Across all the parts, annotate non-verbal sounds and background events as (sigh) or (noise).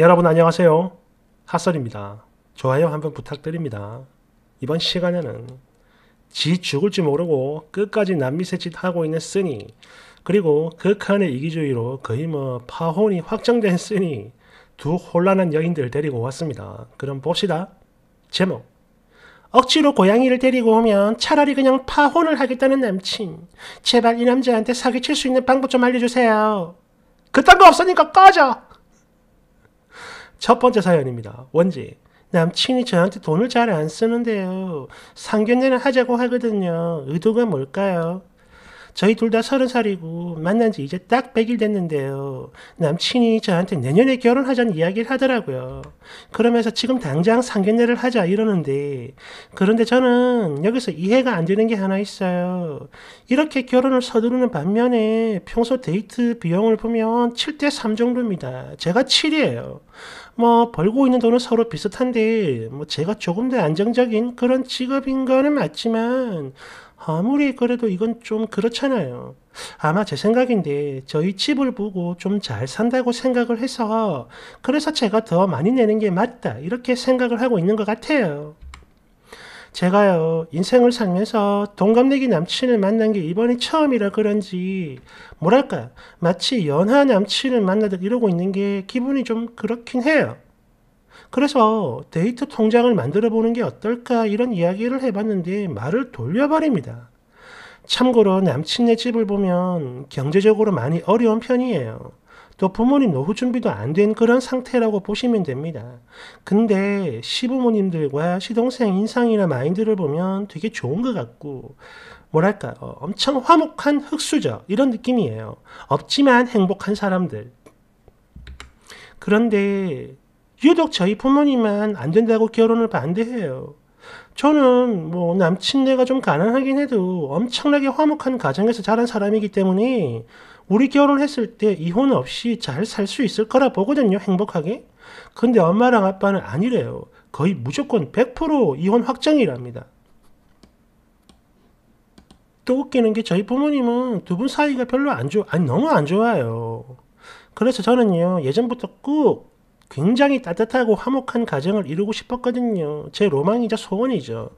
여러분 안녕하세요. 핫설입니다. 좋아요 한번 부탁드립니다. 이번 시간에는 지 죽을지 모르고 끝까지 남미새짓 하고 있는 쓰니 그리고 극한의 이기주의로 거의 뭐 파혼이 확정된 쓰니 두 혼란한 여인들 데리고 왔습니다. 그럼 봅시다. 제목 억지로 고양이를 데리고 오면 차라리 그냥 파혼을 하겠다는 남친 제발 이 남자한테 사기칠 수 있는 방법 좀 알려주세요. 그딴 거 없으니까 꺼져! 첫 번째 사연입니다. 원지. 남친이 저한테 돈을 잘 안 쓰는데요. 상견례를 하자고 하거든요. 의도가 뭘까요? 저희 둘 다 서른 살이고 만난 지 이제 딱1일 됐는데요. 남친이 저한테 내년에 결혼하자는 이야기를 하더라고요. 그러면서 지금 당장 상견례를 하자 이러는데 그런데 저는 여기서 이해가 안 되는 게 하나 있어요. 이렇게 결혼을 서두르는 반면에 평소 데이트 비용을 보면 7대 3 정도입니다. 제가 7이에요. 뭐 벌고 있는 돈은 서로 비슷한데 뭐 제가 조금 더 안정적인 그런 직업인 거는 맞지만 아무리 그래도 이건 좀 그렇잖아요. 아마 제 생각인데 저희 집을 보고 좀 잘 산다고 생각을 해서 그래서 제가 더 많이 내는 게 맞다 이렇게 생각을 하고 있는 것 같아요. 제가요, 인생을 살면서 동갑내기 남친을 만난 게 이번이 처음이라 그런지, 뭐랄까, 마치 연하 남친을 만나듯 이러고 있는 게 기분이 좀 그렇긴 해요. 그래서 데이트 통장을 만들어 보는 게 어떨까 이런 이야기를 해봤는데 말을 돌려버립니다. 참고로 남친네 집을 보면 경제적으로 많이 어려운 편이에요. 또부모님노 후준비도 안 된 그런 상태라고 보시면 됩니다. 근데 시부모님들과 시동생 인상이나 마인드를 보면 되게 좋은 것 같고 뭐랄까 엄청 화목한 흙수저 이런 느낌이에요. 없지만 행복한 사람들. 그런데 유독 저희 부모님만 안 된다고 결혼을 반대해요. 저는 뭐 남친네가 좀 가난하긴 해도 엄청나게 화목한 가정에서 자란 사람이기 때문에 우리 결혼했을 때 이혼 없이 잘 살 수 있을 거라 보거든요. 행복하게. 근데 엄마랑 아빠는 아니래요. 거의 무조건 100% 이혼 확정이랍니다. 또 웃기는 게 저희 부모님은 두 분 사이가 별로 안 좋아, 아니, 너무 안 좋아요. 그래서 저는요, 예전부터 꼭 굉장히 따뜻하고 화목한 가정을 이루고 싶었거든요. 제 로망이자 소원이죠.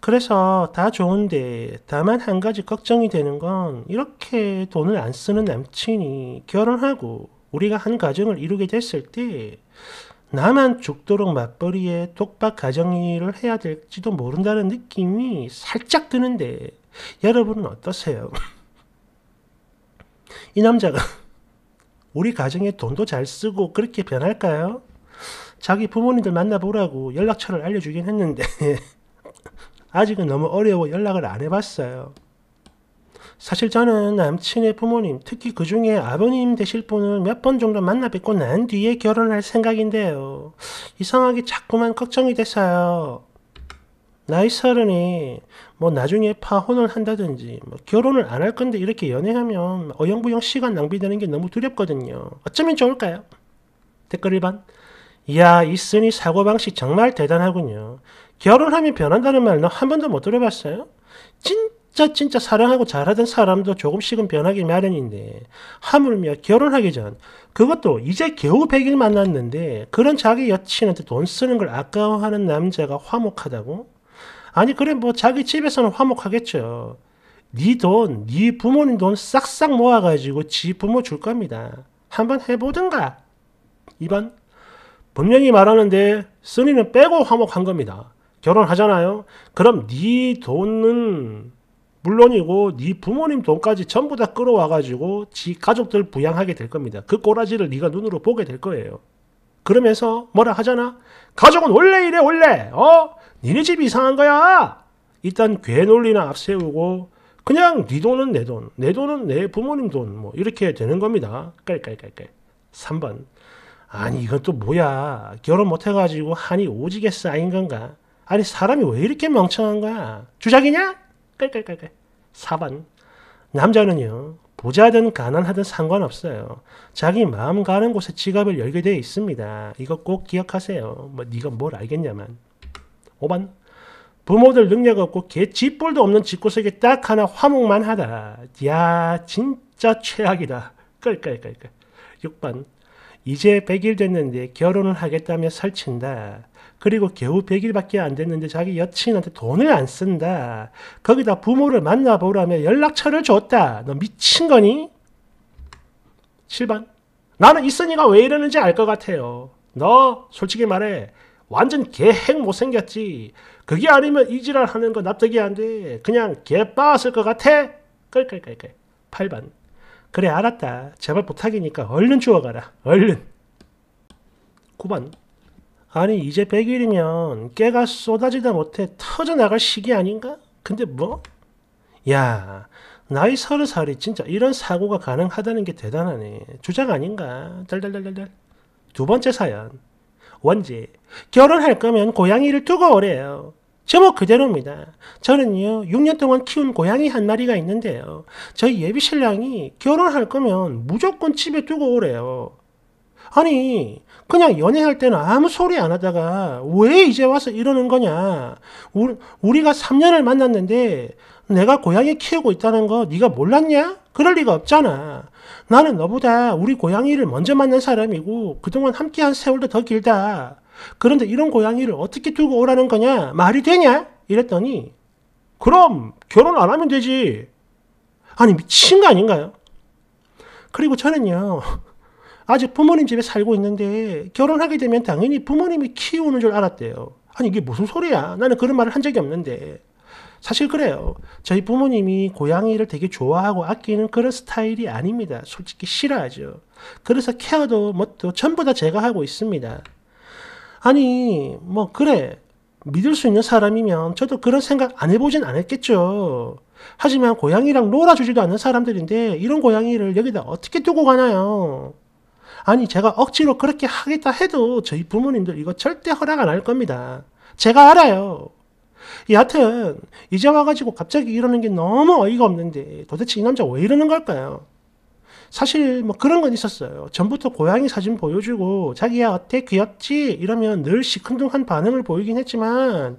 그래서 다 좋은데 다만 한 가지 걱정이 되는 건 이렇게 돈을 안 쓰는 남친이 결혼하고 우리가 한 가정을 이루게 됐을 때 나만 죽도록 맞벌이에 독박 가정일을 해야 될지도 모른다는 느낌이 살짝 드는데 여러분은 어떠세요? (laughs) 이 남자가 우리 가정에 돈도 잘 쓰고 그렇게 변할까요? 자기 부모님들 만나보라고 연락처를 알려주긴 했는데 (laughs) 아직은 너무 어려워 연락을 안 해봤어요. 사실 저는 남친의 부모님, 특히 그 중에 아버님 되실 분을 몇 번 정도 만나 뵙고 난 뒤에 결혼할 생각인데요. 이상하게 자꾸만 걱정이 돼서요. 나이 서른이 뭐 나중에 파혼을 한다든지 뭐 결혼을 안 할 건데 이렇게 연애하면 어영부영 시간 낭비되는 게 너무 두렵거든요. 어쩌면 좋을까요? 댓글 1반 이야, 있으니 사고방식 정말 대단하군요. 결혼하면 변한다는 말은 한 번도 못 들어봤어요? 진짜 진짜 사랑하고 잘하던 사람도 조금씩은 변하기 마련인데 하물며 결혼하기 전 그것도 이제 겨우 100일 만났는데 그런 자기 여친한테 돈 쓰는 걸 아까워하는 남자가 화목하다고? 아니 그래 뭐 자기 집에서는 화목하겠죠. 네 돈, 네 부모님 돈 싹싹 모아가지고 지 부모 줄 겁니다. 한번 해보든가. 2번 분명히 말하는데 쓰니는 빼고 화목한 겁니다. 결혼하잖아요. 그럼 네 돈은 물론이고 네 부모님 돈까지 전부 다 끌어와 가지고 지 가족들 부양하게 될 겁니다. 그 꼬라지를 네가 눈으로 보게 될 거예요. 그러면서 뭐라 하잖아. 가족은 원래 이래 원래. 어? 니네 집 이상한 거야. 일단 괴논리나 앞세우고 그냥 네 돈은 내 돈, 내 돈은 내 부모님 돈 뭐 이렇게 되는 겁니다. 깔깔깔깔. 3번. 아니 이건 또 뭐야. 결혼 못해가지고 한이 오지게 쌓인 건가. 아니 사람이 왜 이렇게 멍청한 거야? 주작이냐? 깔깔깔깔. 4번. 남자는요. 부자든 가난하든 상관없어요. 자기 마음 가는 곳에 지갑을 열게 되 있습니다. 이거 꼭 기억하세요. 뭐 네가 뭘 알겠냐만. 5번. 부모들 능력 없고 개 쥐뿔도 없는 집구석에 딱 하나 화목만 하다. 야 진짜 최악이다. 끌끌끌끌. 6번 이제 100일 됐는데 결혼을 하겠다며 설친다. 그리고 겨우 100일밖에 안 됐는데 자기 여친한테 돈을 안 쓴다. 거기다 부모를 만나보라며 연락처를 줬다. 너 미친 거니? 7번 나는 이선이가 왜 이러는지 알 것 같아요. 너 솔직히 말해 완전 개핵 못생겼지. 그게 아니면 이지랄 하는 거 납득이 안 돼. 그냥 개빠았을 것 같아. 끌끌끌끌. 8번 그래 알았다. 제발 부탁이니까 얼른 주워가라. 얼른. 9번 아니 이제 100일이면 깨가 쏟아지다 못해 터져나갈 시기 아닌가? 근데 뭐? 야 나이 서른 살이 진짜 이런 사고가 가능하다는 게 대단하네. 주작 아닌가? 달달달달달. 두 번째 사연. 원지 결혼할 거면 고양이를 두고 오래요. 제목 그대로입니다. 저는요, 6년 동안 키운 고양이 한 마리가 있는데요. 저희 예비 신랑이 결혼할 거면 무조건 집에 두고 오래요. 아니, 그냥 연애할 때는 아무 소리 안 하다가 왜 이제 와서 이러는 거냐. 우리, 우리가 3년을 만났는데 내가 고양이 키우고 있다는 거 네가 몰랐냐? 그럴 리가 없잖아. 나는 너보다 우리 고양이를 먼저 만난 사람이고 그동안 함께한 세월도 더 길다. 그런데 이런 고양이를 어떻게 두고 오라는 거냐? 말이 되냐? 이랬더니 그럼 결혼 안 하면 되지. 아니 미친 거 아닌가요? 그리고 저는요. 아직 부모님 집에 살고 있는데 결혼하게 되면 당연히 부모님이 키우는 줄 알았대요. 아니 이게 무슨 소리야? 나는 그런 말을 한 적이 없는데. 사실 그래요. 저희 부모님이 고양이를 되게 좋아하고 아끼는 그런 스타일이 아닙니다. 솔직히 싫어하죠. 그래서 케어도 뭣도 뭐 전부 다 제가 하고 있습니다. 아니, 뭐, 그래. 믿을 수 있는 사람이면 저도 그런 생각 안 해보진 않았겠죠. 하지만 고양이랑 놀아주지도 않는 사람들인데 이런 고양이를 여기다 어떻게 두고 가나요? 아니 제가 억지로 그렇게 하겠다 해도 저희 부모님들 이거 절대 허락 안 할 겁니다. 제가 알아요. 여하튼 이제 와가지고 갑자기 이러는 게 너무 어이가 없는데 도대체 이 남자 왜 이러는 걸까요? 사실 뭐 그런 건 있었어요. 전부터 고양이 사진 보여주고 자기야 어때 귀엽지 이러면 늘 시큰둥한 반응을 보이긴 했지만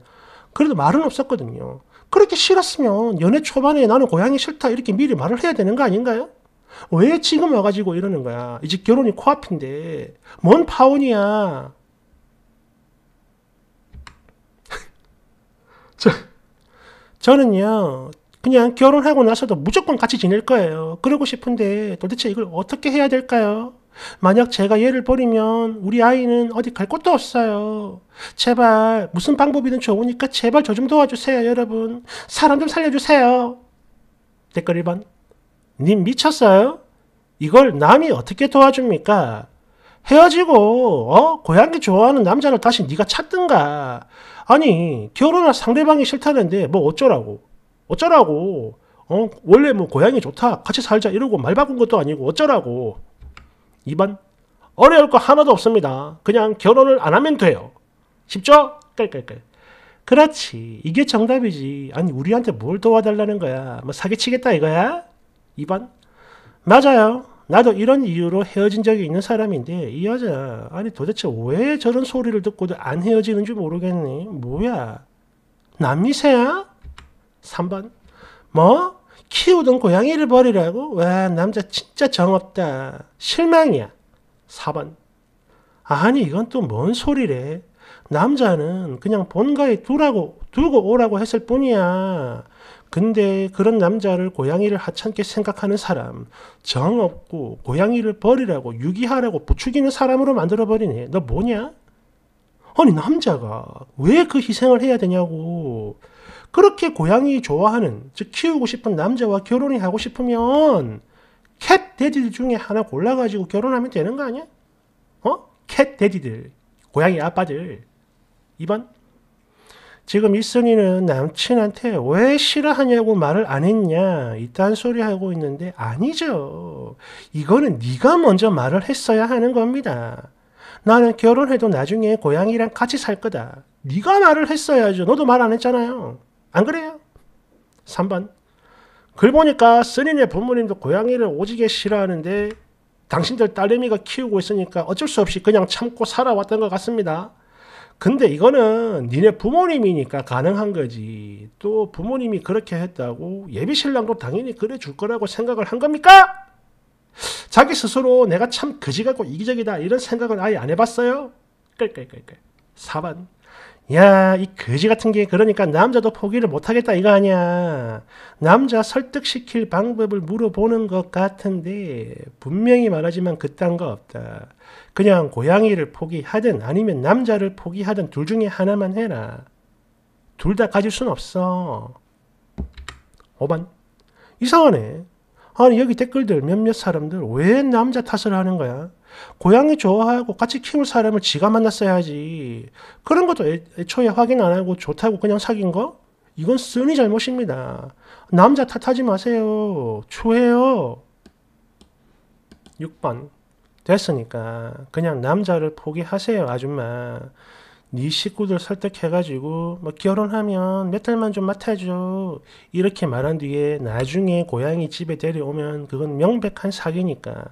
그래도 말은 없었거든요. 그렇게 싫었으면 연애 초반에 나는 고양이 싫다 이렇게 미리 말을 해야 되는 거 아닌가요? 왜 지금 와가지고 이러는 거야? 이제 결혼이 코앞인데 뭔 파혼이야? (laughs) 저, 저는요 그냥 결혼하고 나서도 무조건 같이 지낼 거예요. 그러고 싶은데 도대체 이걸 어떻게 해야 될까요? 만약 제가 얘를 버리면 우리 아이는 어디 갈 곳도 없어요. 제발 무슨 방법이든 좋으니까 제발 저 좀 도와주세요 여러분. 사람 좀 살려주세요. 댓글 1번 님 미쳤어요? 이걸 남이 어떻게 도와줍니까? 헤어지고 어 고양이 좋아하는 남자를 다시 네가 찾든가 아니 결혼할 상대방이 싫다는데 뭐 어쩌라고 어쩌라고 어 원래 뭐 고향이 좋다 같이 살자 이러고 말 바꾼 것도 아니고 어쩌라고 2번 어려울 거 하나도 없습니다 그냥 결혼을 안 하면 돼요 쉽죠? 깔깔깔 그렇지 이게 정답이지 아니 우리한테 뭘 도와달라는 거야 뭐 사기치겠다 이거야? 2번 맞아요 나도 이런 이유로 헤어진 적이 있는 사람인데 이 여자 아니 도대체 왜 저런 소리를 듣고도 안 헤어지는지 모르겠네 뭐야 남미세야 3번. 뭐? 키우던 고양이를 버리라고? 와, 남자 진짜 정없다. 실망이야. 4번. 아니, 이건 또 뭔 소리래. 남자는 그냥 본가에 두라고, 두고 오라고 했을 뿐이야. 근데 그런 남자를 고양이를 하찮게 생각하는 사람, 정없고 고양이를 버리라고 유기하라고 부추기는 사람으로 만들어버리네. 너 뭐냐? 아니 남자가 왜 그 희생을 해야 되냐고. 그렇게 고양이 좋아하는, 즉 키우고 싶은 남자와 결혼이 하고 싶으면 캣 데디들 중에 하나 골라가지고 결혼하면 되는 거 아니야? 어? 캣 데디들, 고양이 아빠들. 2번. 지금 이순이는 남친한테 왜 싫어하냐고 말을 안 했냐 이딴 소리 하고 있는데 아니죠. 이거는 네가 먼저 말을 했어야 하는 겁니다. 나는 결혼해도 나중에 고양이랑 같이 살 거다. 네가 말을 했어야죠. 너도 말 안 했잖아요. 안 그래요? 3번. 글 보니까 스님의 부모님도 고양이를 오지게 싫어하는데 당신들 딸내미가 키우고 있으니까 어쩔 수 없이 그냥 참고 살아왔던 것 같습니다. 근데 이거는 니네 부모님이니까 가능한 거지. 또 부모님이 그렇게 했다고 예비신랑도 당연히 그래 줄 거라고 생각을 한 겁니까? 자기 스스로 내가 참 거지 같고 이기적이다 이런 생각은 아예 안 해봤어요? 끌끌끌끌. 4번. 야, 이 거지 같은 게 그러니까 남자도 포기를 못하겠다 이거 아니야. 남자 설득시킬 방법을 물어보는 것 같은데 분명히 말하지만 그딴 거 없다. 그냥 고양이를 포기하든 아니면 남자를 포기하든 둘 중에 하나만 해라. 둘 다 가질 순 없어. 5번. 이상하네. 아니 여기 댓글들 몇몇 사람들 왜 남자 탓을 하는 거야? 고양이 좋아하고 같이 키울 사람을 지가 만났어야지. 그런 것도 애초에 확인 안 하고 좋다고 그냥 사귄 거? 이건 쓰니 잘못입니다. 남자 탓하지 마세요. 추해요. 6번. 됐으니까 그냥 남자를 포기하세요, 아줌마. 네 식구들 설득해가지고 뭐 결혼하면 몇 달만 좀 맡아줘 이렇게 말한 뒤에 나중에 고양이 집에 데려오면 그건 명백한 사기니까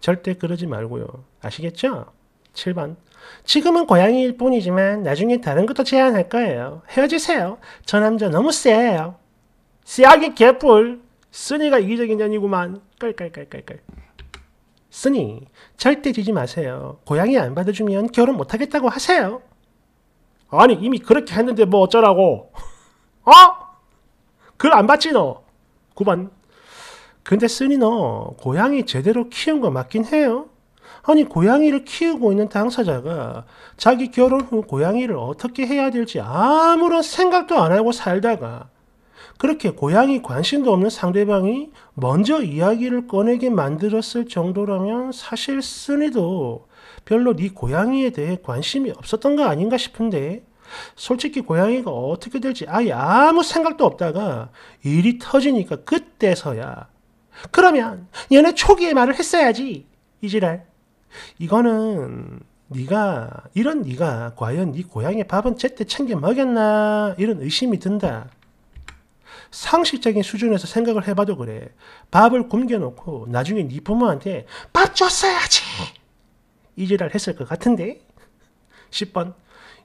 절대 그러지 말고요 아시겠죠? 7번 지금은 고양이일 뿐이지만 나중에 다른 것도 제안할 거예요 헤어지세요 저 남자 너무 쎄해요 쎄하게 개뿔 쓰니가 이기적인 년이구만 깔깔깔깔깔 쓰니 절대 지지 마세요 고양이 안 받아주면 결혼 못하겠다고 하세요 아니 이미 그렇게 했는데 뭐 어쩌라고 (laughs) 어? 글 안 봤지 너 9번 근데 쓰니 너 고양이 제대로 키운 거 맞긴 해요 아니 고양이를 키우고 있는 당사자가 자기 결혼 후 고양이를 어떻게 해야 될지 아무런 생각도 안 하고 살다가 그렇게 고양이 관심도 없는 상대방이 먼저 이야기를 꺼내게 만들었을 정도라면 사실 쓰니도 별로 네 고양이에 대해 관심이 없었던 거 아닌가 싶은데 솔직히 고양이가 어떻게 될지 아예 아무 생각도 없다가 일이 터지니까 그때서야 그러면 얘네 초기에 말을 했어야지 이지랄 이거는 네가 이런 네가 과연 네 고양이 밥은 제때 챙겨 먹였나 이런 의심이 든다 상식적인 수준에서 생각을 해봐도 그래 밥을 굶겨놓고 나중에 네 부모한테 밥 줬어야지 이지랄 했을 것 같은데 10번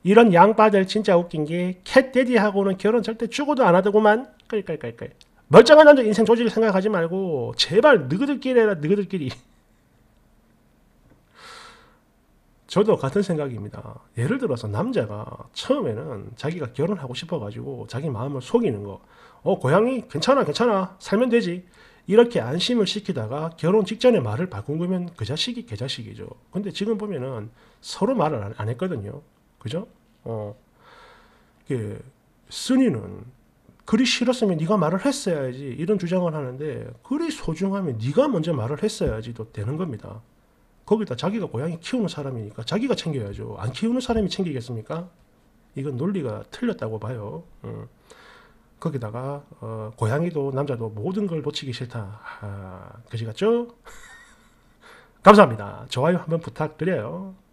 이런 양빠들 진짜 웃긴 게 캣데디하고는 결혼 절대 죽어도 안 하더구만 끌끌끌끌 멀쩡한 남자 인생 조질 생각하지 말고 제발 너희들끼리 해라 너희들끼리 저도 같은 생각입니다. 예를 들어서 남자가 처음에는 자기가 결혼하고 싶어가지고 자기 마음을 속이는 거. 어, 고양이 괜찮아, 괜찮아. 살면 되지. 이렇게 안심을 시키다가 결혼 직전에 말을 바꾼 거면 그 자식이 개 그 자식이죠. 근데 지금 보면은 서로 말을 안, 안 했거든요. 그죠? 어, 그, 스니는 그리 싫었으면 네가 말을 했어야지 이런 주장을 하는데 그리 소중하면 네가 먼저 말을 했어야지도 되는 겁니다. 거기다 자기가 고양이 키우는 사람이니까 자기가 챙겨야죠. 안 키우는 사람이 챙기겠습니까? 이건 논리가 틀렸다고 봐요. 음. 거기다가 어, 고양이도 남자도 모든 걸 놓치기 싫다. 아, 그지 같죠? (laughs) 감사합니다. 좋아요 한번 부탁드려요.